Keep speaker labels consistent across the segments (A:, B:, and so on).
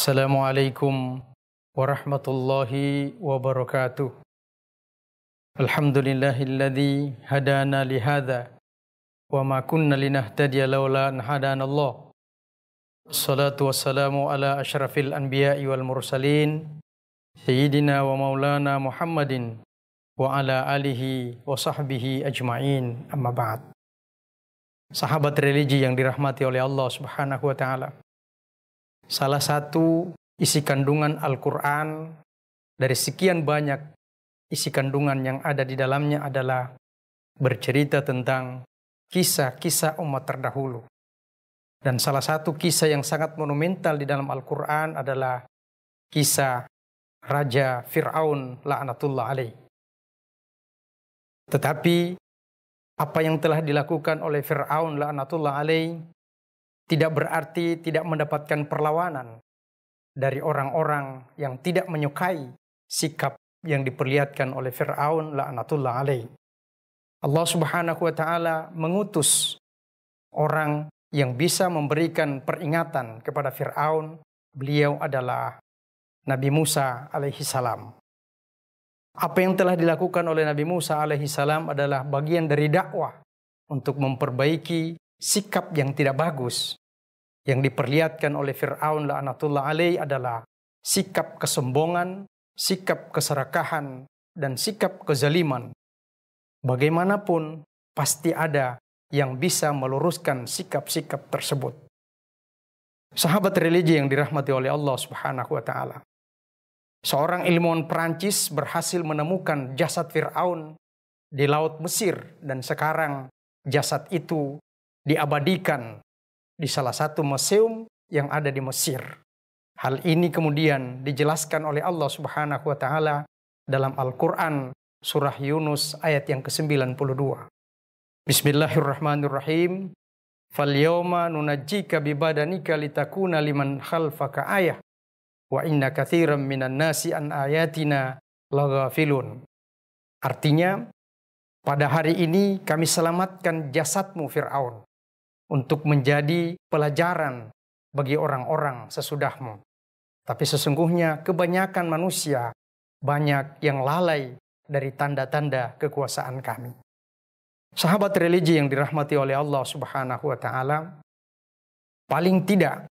A: السلام عليكم ورحمة الله وبركاته الحمد لله الذي هدانا لهذا وما كنا لنهتدي لولا أن هدانا الله الصلاة والسلام على أشرف الأنبياء والمرسلين سيدنا ومولانا محمد وعلى آله وصحبه أجمعين أما بعد Sahabat religi yang dirahmati oleh Allah Subhanahu wa taala salah satu isi kandungan Al-Quran dari sekian banyak isi kandungan yang ada di dalamnya adalah bercerita tentang kisah-kisah umat terdahulu. Dan salah satu kisah yang sangat monumental di dalam Al-Quran adalah kisah Raja Fir'aun la'anatullah alaih. Tetapi apa yang telah dilakukan oleh Fir'aun la'anatullah alaih tidak berarti tidak mendapatkan perlawanan dari orang-orang yang tidak menyukai sikap yang diperlihatkan oleh Fir'aun la'natullah alaih. Allah subhanahu wa ta'ala mengutus orang yang bisa memberikan peringatan kepada Fir'aun. Beliau adalah Nabi Musa alaihi salam. Apa yang telah dilakukan oleh Nabi Musa alaihi salam adalah bagian dari dakwah untuk memperbaiki sikap yang tidak bagus yang diperlihatkan oleh Fir'aun la'anatullah alaih adalah sikap kesombongan, sikap keserakahan, dan sikap kezaliman. Bagaimanapun, pasti ada yang bisa meluruskan sikap-sikap tersebut. Sahabat religi yang dirahmati oleh Allah Subhanahu wa taala. Seorang ilmuwan Perancis berhasil menemukan jasad Firaun di laut Mesir dan sekarang jasad itu diabadikan di salah satu museum yang ada di Mesir. Hal ini kemudian dijelaskan oleh Allah Subhanahu wa taala dalam Al-Qur'an surah Yunus ayat yang ke-92. Bismillahirrahmanirrahim. Falyawma nunajjika bibadanika litakuna liman khalfaka ayah wa inna katsiran minan nasi an ayatina laghafilun. Artinya, pada hari ini kami selamatkan jasadmu Fir'aun untuk menjadi pelajaran bagi orang-orang sesudahmu. Tapi sesungguhnya kebanyakan manusia banyak yang lalai dari tanda-tanda kekuasaan kami. Sahabat religi yang dirahmati oleh Allah Subhanahu wa taala, paling tidak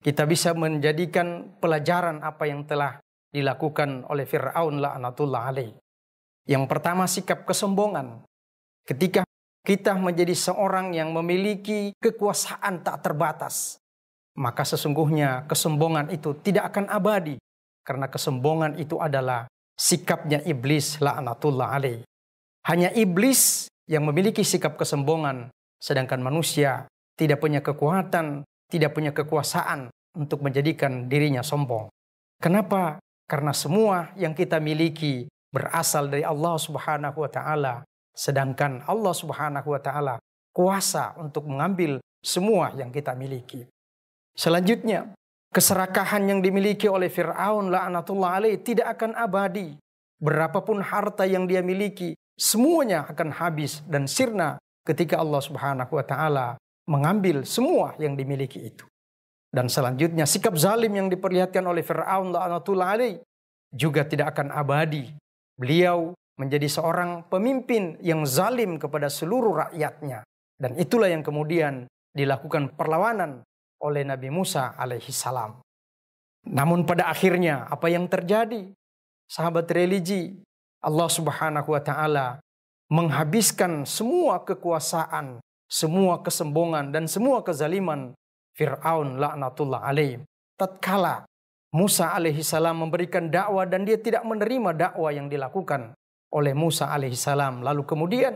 A: kita bisa menjadikan pelajaran apa yang telah dilakukan oleh Firaun la'natullah alaih. Yang pertama sikap kesombongan. Ketika kita menjadi seorang yang memiliki kekuasaan tak terbatas, maka sesungguhnya kesombongan itu tidak akan abadi. Karena kesombongan itu adalah sikapnya iblis la'natullah alaih. Hanya iblis yang memiliki sikap kesombongan, sedangkan manusia tidak punya kekuatan, tidak punya kekuasaan untuk menjadikan dirinya sombong. Kenapa? Karena semua yang kita miliki berasal dari Allah Subhanahu wa taala Sedangkan Allah Subhanahu wa taala kuasa untuk mengambil semua yang kita miliki. Selanjutnya, keserakahan yang dimiliki oleh Firaun laknatullah alaih tidak akan abadi. Berapapun harta yang dia miliki, semuanya akan habis dan sirna ketika Allah Subhanahu wa taala mengambil semua yang dimiliki itu. Dan selanjutnya sikap zalim yang diperlihatkan oleh Firaun laknatullah alaih juga tidak akan abadi. Beliau menjadi seorang pemimpin yang zalim kepada seluruh rakyatnya. Dan itulah yang kemudian dilakukan perlawanan oleh Nabi Musa alaihissalam. Namun pada akhirnya apa yang terjadi? Sahabat religi, Allah Subhanahu wa taala menghabiskan semua kekuasaan, semua kesembongan, dan semua kezaliman Firaun laknatullah alaih. Tatkala Musa alaihissalam memberikan dakwah dan dia tidak menerima dakwah yang dilakukan oleh Musa alaihissalam. Lalu kemudian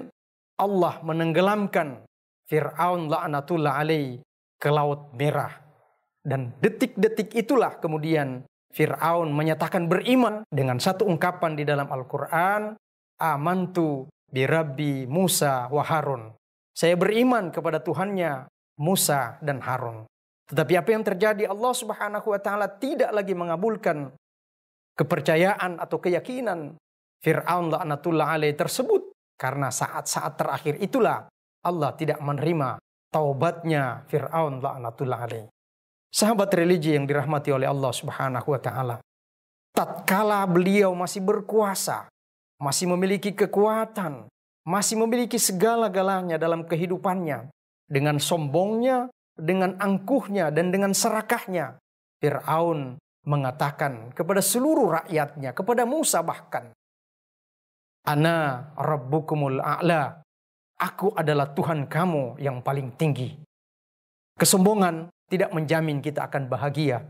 A: Allah menenggelamkan Fir'aun la'anatullah alaih ke Laut Merah. Dan detik-detik itulah kemudian Fir'aun menyatakan beriman dengan satu ungkapan di dalam Al-Quran. Amantu birabi Musa wa Harun. Saya beriman kepada Tuhannya Musa dan Harun. Tetapi apa yang terjadi Allah subhanahu wa ta'ala tidak lagi mengabulkan kepercayaan atau keyakinan Fir'aun laknatullah alaih tersebut. Karena saat-saat terakhir itulah Allah tidak menerima taubatnya Fir'aun laknatullah alaih. Sahabat religi yang dirahmati oleh Allah subhanahu wa ta'ala. Tatkala beliau masih berkuasa, masih memiliki kekuatan, masih memiliki segala-galanya dalam kehidupannya. Dengan sombongnya, dengan angkuhnya, dan dengan serakahnya. Fir'aun mengatakan kepada seluruh rakyatnya, kepada Musa bahkan, Ana rabbukumul a'la. Aku adalah Tuhan kamu yang paling tinggi. Kesombongan tidak menjamin kita akan bahagia.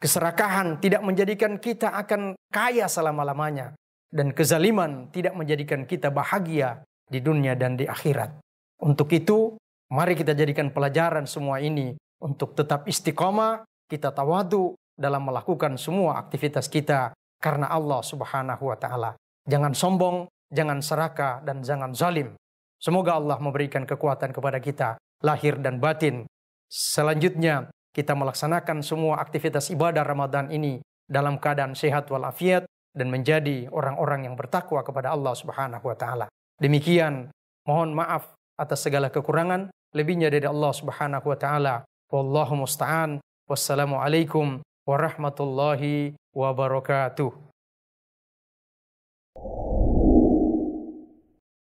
A: Keserakahan tidak menjadikan kita akan kaya selama-lamanya. Dan kezaliman tidak menjadikan kita bahagia di dunia dan di akhirat. Untuk itu, mari kita jadikan pelajaran semua ini untuk tetap istiqomah, kita tawadu dalam melakukan semua aktivitas kita karena Allah Subhanahu wa taala. Jangan sombong, jangan seraka dan jangan zalim. Semoga Allah memberikan kekuatan kepada kita, lahir dan batin. Selanjutnya, kita melaksanakan semua aktivitas ibadah Ramadan ini dalam keadaan sehat walafiat dan menjadi orang-orang yang bertakwa kepada Allah Subhanahu wa taala. Demikian, mohon maaf atas segala kekurangan, lebihnya dari Allah Subhanahu wa taala. Wallahu musta'an. Wassalamualaikum warahmatullahi wabarakatuh.